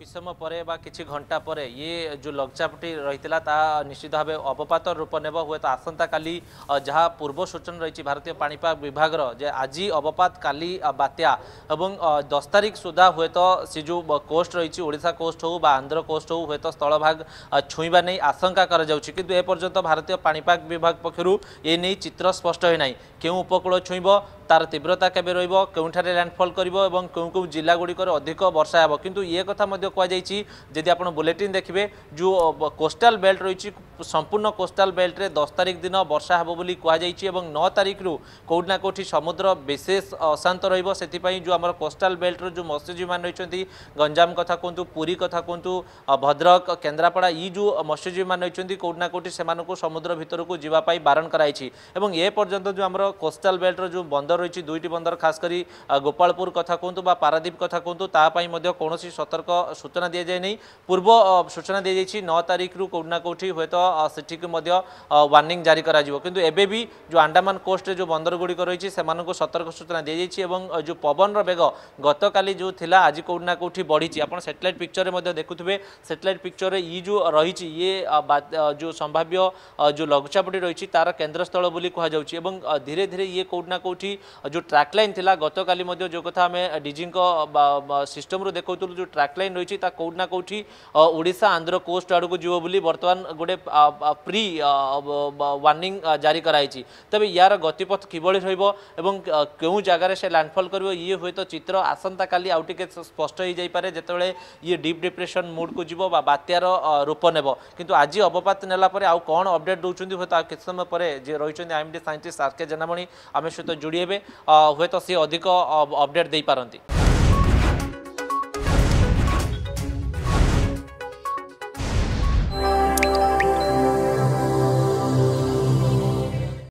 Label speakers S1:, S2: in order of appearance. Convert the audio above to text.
S1: কিছু সময় পরে বা কিছু ঘন্টা পরে ইয়ে যে লঘুচাপটি রয়েছে তা নিশ্চিত ভাবে অবপাত রূপ নেব হুয়েত আসন্তকালি যা পূর্ব সূচনা রয়েছে ভারতীয় পাপাগ বিভাগর যে আজি অবপাত কালি বাত্যা এবং দশ তারিখ সুদ্ধা হুয়েত সে যে কোষ্ট রয়েছে ওড়শা কোষ্ট হোক বা আন্ধ্র কোস্ট হো হুয়েত স্থলভাগ ছুঁবা নেই আশঙ্কা করা যাচ্ছে কিন্তু এ পর্যন্ত ভারতীয় পাপাগ বিভাগ পক্ষ এ নিয়ে চিত্র স্পষ্ট হয়ে নাই কেউ উপকূল ছুঁব তার তীব্রতা কেবে রইব কেউঠারে ল্যান্ডফল করব এবং কেউ কেউ জেলাগুড়ি অধিক বর্ষা হব কিন্তু ইয়ে কথা কুযাই যদি আপনার বুলেটিন দেখবে যে কোষ্টাল বেল্ট রয়েছে সম্পূর্ণ কোষ্টাল বেল্টে দশ তারিখ দিন বর্ষা হব বলে কুযাই এবং ন তারিখ রু কেউ না কোটি সমুদ্র বিশেষ অশান্ত রহব সে আমার কোষ্টাল বেল্টর যে মৎস্যজীবী মানে রয়েছেন গঞ্জাম কথা কুহতু পুরী কথা কুহতু ভদ্রক কেন্দ্রাপড়া ই যে মৎস্যজীবী মানে রয়েছেন কেউ না কোটি সে সমুদ্র ভিতরক যাওয়া বারণ করা এবং এ পর্যন্ত যে আমার কোষ্টাল বেল্টর যে বন্দর রয়েছে দুইটি বন্দর খাস করে গোপালপুর কথা কুহতু বা পারাদ্বীপ কথা কুহতু তাপাই কৌশি সতর্ক সূচনা দিয়ে যায় পূর্ব সূচনা দিয়ে যাই ন তারিখ রু কেউ না কেউটি হয়তো সেটি ওয়ার্নিং জারি করা যাব কিন্তু এবে বি যে আন্ডামান কোষ্টে যে বন্দরগুড়ি রয়েছে সে সতর্ক সূচনা দিয়ে যাই এবং যে পবনর বেগ গতকালি যে লা আজ কেউ না কেউটি বড়িছে আপনার স্যাটেলাইট পিকচরে দেখুবে স্যাটেলাইট পিকচরে ই যে রয়েছে ইয়ে যে সম্ভাব্য যে লঘুচাপটি রয়েছে তার কেন্দ্রস্থল বলে কুহযাচ্ছে এবং ধীরে ধীরে ইয়ে কেউ না কেউটি जो ट्रैक लाइन थी गतकाली जो कथा आम डीजी सिस्टम रु देखा जो ट्रैक लाइन रही कौट ना कौटी ओडा आंध्र कोस्ट आड़ को जीव बोली बर्तमान गोटे प्री वार्निंग जारी कराई तेज यार गतिपथ কিভাবে রহব এবং কেউ জায়গায় সে ল্যান্ডফল করব ইয়ে হয়তো চিত্র আসন্তকালি আউ টিকে স্পষ্ট হয়ে যাইপরে যেতবে ইয়ে ডিপ ডিপ্রেসন মুডকু যাব বা বাত্যার রূপ নেব কিন্তু আজ অবপাত নেলাপরে আউ কম অপডেট দৌঁচ হয়তো কিছু সময় পরে যে রয়েছেন আইএমডি সাইন্টিস্ট আর কে জেনামণি আমি সহ যোড়ি হবে ହୁଏତ ସିଏ ଅଧିକ ଅପଡେଟ୍ ଦେଇପାରନ୍ତି